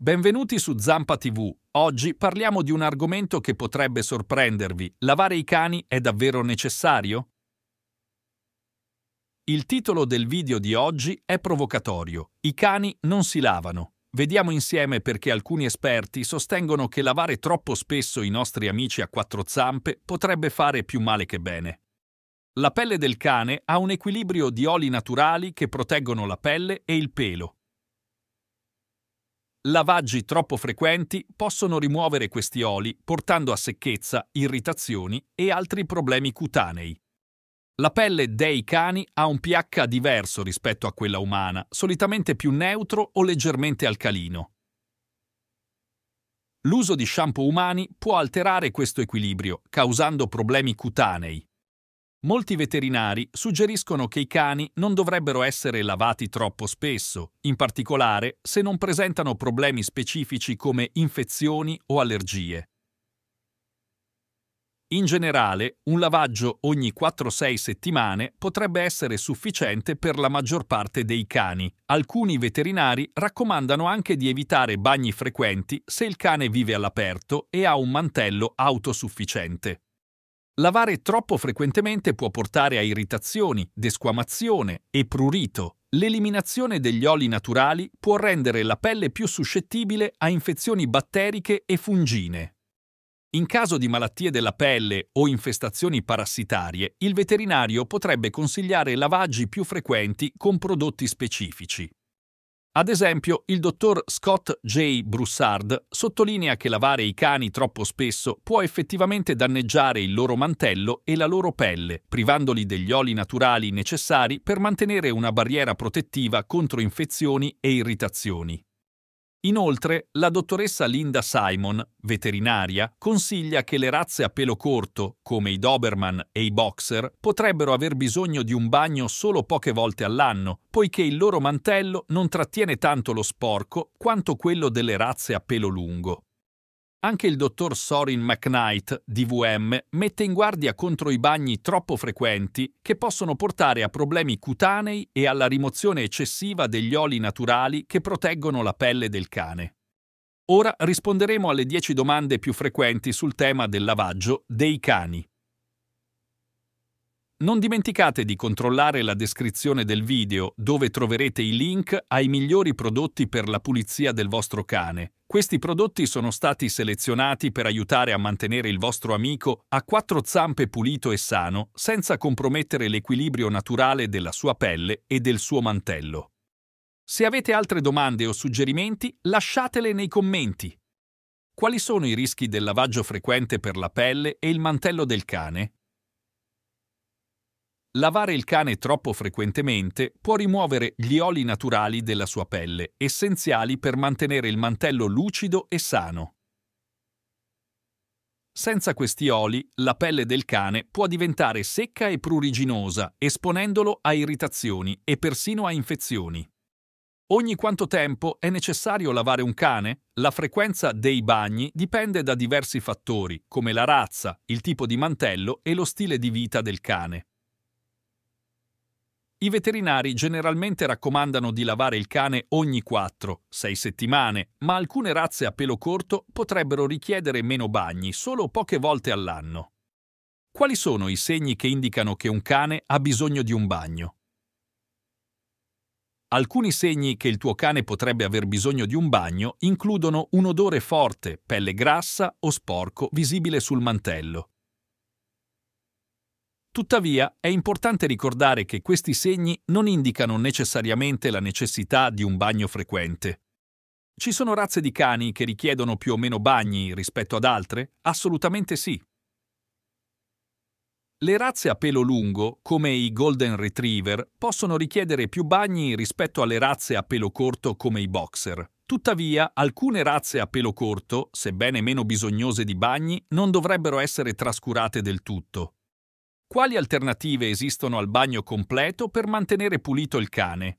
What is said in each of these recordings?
Benvenuti su Zampa TV. Oggi parliamo di un argomento che potrebbe sorprendervi. Lavare i cani è davvero necessario? Il titolo del video di oggi è provocatorio. I cani non si lavano. Vediamo insieme perché alcuni esperti sostengono che lavare troppo spesso i nostri amici a quattro zampe potrebbe fare più male che bene. La pelle del cane ha un equilibrio di oli naturali che proteggono la pelle e il pelo, Lavaggi troppo frequenti possono rimuovere questi oli, portando a secchezza, irritazioni e altri problemi cutanei. La pelle dei cani ha un pH diverso rispetto a quella umana, solitamente più neutro o leggermente alcalino. L'uso di shampoo umani può alterare questo equilibrio, causando problemi cutanei. Molti veterinari suggeriscono che i cani non dovrebbero essere lavati troppo spesso, in particolare se non presentano problemi specifici come infezioni o allergie. In generale, un lavaggio ogni 4-6 settimane potrebbe essere sufficiente per la maggior parte dei cani. Alcuni veterinari raccomandano anche di evitare bagni frequenti se il cane vive all'aperto e ha un mantello autosufficiente. Lavare troppo frequentemente può portare a irritazioni, desquamazione e prurito. L'eliminazione degli oli naturali può rendere la pelle più suscettibile a infezioni batteriche e fungine. In caso di malattie della pelle o infestazioni parassitarie, il veterinario potrebbe consigliare lavaggi più frequenti con prodotti specifici. Ad esempio, il dottor Scott J. Broussard sottolinea che lavare i cani troppo spesso può effettivamente danneggiare il loro mantello e la loro pelle, privandoli degli oli naturali necessari per mantenere una barriera protettiva contro infezioni e irritazioni. Inoltre, la dottoressa Linda Simon, veterinaria, consiglia che le razze a pelo corto, come i Doberman e i Boxer, potrebbero aver bisogno di un bagno solo poche volte all'anno, poiché il loro mantello non trattiene tanto lo sporco quanto quello delle razze a pelo lungo. Anche il dottor Sorin McKnight, DVM, mette in guardia contro i bagni troppo frequenti che possono portare a problemi cutanei e alla rimozione eccessiva degli oli naturali che proteggono la pelle del cane. Ora risponderemo alle 10 domande più frequenti sul tema del lavaggio dei cani. Non dimenticate di controllare la descrizione del video dove troverete i link ai migliori prodotti per la pulizia del vostro cane. Questi prodotti sono stati selezionati per aiutare a mantenere il vostro amico a quattro zampe pulito e sano senza compromettere l'equilibrio naturale della sua pelle e del suo mantello. Se avete altre domande o suggerimenti, lasciatele nei commenti. Quali sono i rischi del lavaggio frequente per la pelle e il mantello del cane? Lavare il cane troppo frequentemente può rimuovere gli oli naturali della sua pelle, essenziali per mantenere il mantello lucido e sano. Senza questi oli, la pelle del cane può diventare secca e pruriginosa, esponendolo a irritazioni e persino a infezioni. Ogni quanto tempo è necessario lavare un cane? La frequenza dei bagni dipende da diversi fattori, come la razza, il tipo di mantello e lo stile di vita del cane. I veterinari generalmente raccomandano di lavare il cane ogni 4-6 settimane, ma alcune razze a pelo corto potrebbero richiedere meno bagni solo poche volte all'anno. Quali sono i segni che indicano che un cane ha bisogno di un bagno? Alcuni segni che il tuo cane potrebbe aver bisogno di un bagno includono un odore forte, pelle grassa o sporco visibile sul mantello, Tuttavia, è importante ricordare che questi segni non indicano necessariamente la necessità di un bagno frequente. Ci sono razze di cani che richiedono più o meno bagni rispetto ad altre? Assolutamente sì. Le razze a pelo lungo, come i Golden Retriever, possono richiedere più bagni rispetto alle razze a pelo corto come i Boxer. Tuttavia, alcune razze a pelo corto, sebbene meno bisognose di bagni, non dovrebbero essere trascurate del tutto. Quali alternative esistono al bagno completo per mantenere pulito il cane?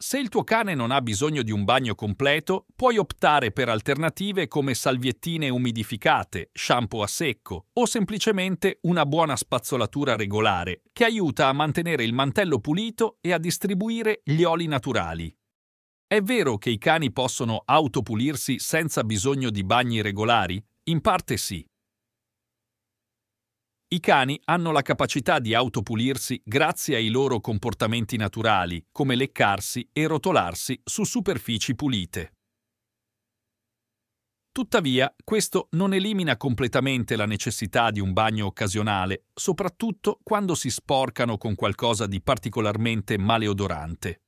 Se il tuo cane non ha bisogno di un bagno completo, puoi optare per alternative come salviettine umidificate, shampoo a secco o semplicemente una buona spazzolatura regolare, che aiuta a mantenere il mantello pulito e a distribuire gli oli naturali. È vero che i cani possono autopulirsi senza bisogno di bagni regolari? In parte sì, i cani hanno la capacità di autopulirsi grazie ai loro comportamenti naturali, come leccarsi e rotolarsi su superfici pulite. Tuttavia, questo non elimina completamente la necessità di un bagno occasionale, soprattutto quando si sporcano con qualcosa di particolarmente maleodorante.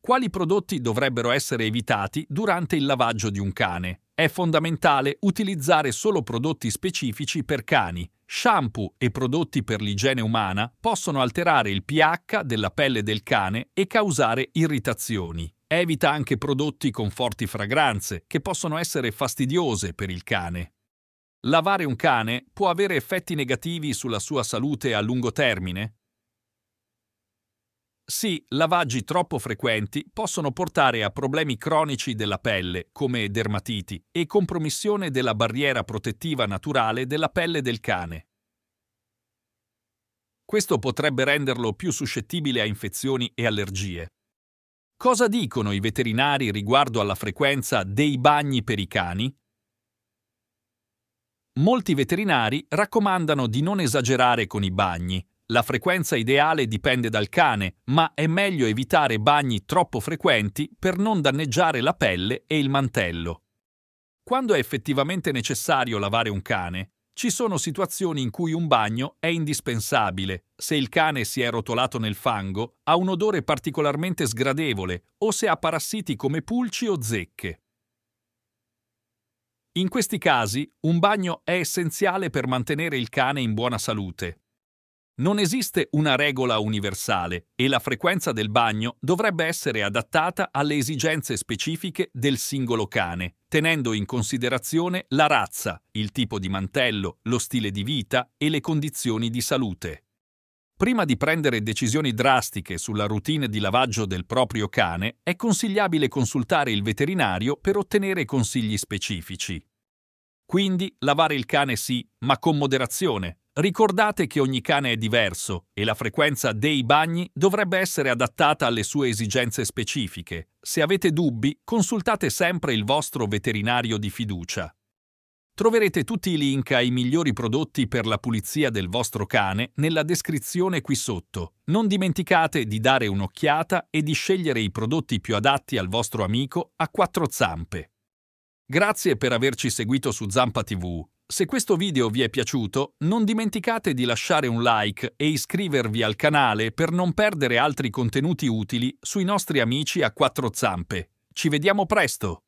Quali prodotti dovrebbero essere evitati durante il lavaggio di un cane? È fondamentale utilizzare solo prodotti specifici per cani, Shampoo e prodotti per l'igiene umana possono alterare il pH della pelle del cane e causare irritazioni. Evita anche prodotti con forti fragranze, che possono essere fastidiose per il cane. Lavare un cane può avere effetti negativi sulla sua salute a lungo termine, sì, lavaggi troppo frequenti possono portare a problemi cronici della pelle, come dermatiti, e compromissione della barriera protettiva naturale della pelle del cane. Questo potrebbe renderlo più suscettibile a infezioni e allergie. Cosa dicono i veterinari riguardo alla frequenza dei bagni per i cani? Molti veterinari raccomandano di non esagerare con i bagni, la frequenza ideale dipende dal cane, ma è meglio evitare bagni troppo frequenti per non danneggiare la pelle e il mantello. Quando è effettivamente necessario lavare un cane, ci sono situazioni in cui un bagno è indispensabile, se il cane si è rotolato nel fango, ha un odore particolarmente sgradevole o se ha parassiti come pulci o zecche. In questi casi, un bagno è essenziale per mantenere il cane in buona salute. Non esiste una regola universale e la frequenza del bagno dovrebbe essere adattata alle esigenze specifiche del singolo cane, tenendo in considerazione la razza, il tipo di mantello, lo stile di vita e le condizioni di salute. Prima di prendere decisioni drastiche sulla routine di lavaggio del proprio cane, è consigliabile consultare il veterinario per ottenere consigli specifici. Quindi lavare il cane sì, ma con moderazione. Ricordate che ogni cane è diverso e la frequenza dei bagni dovrebbe essere adattata alle sue esigenze specifiche. Se avete dubbi, consultate sempre il vostro veterinario di fiducia. Troverete tutti i link ai migliori prodotti per la pulizia del vostro cane nella descrizione qui sotto. Non dimenticate di dare un'occhiata e di scegliere i prodotti più adatti al vostro amico a quattro zampe. Grazie per averci seguito su Zampa TV. Se questo video vi è piaciuto, non dimenticate di lasciare un like e iscrivervi al canale per non perdere altri contenuti utili sui nostri amici a quattro zampe. Ci vediamo presto!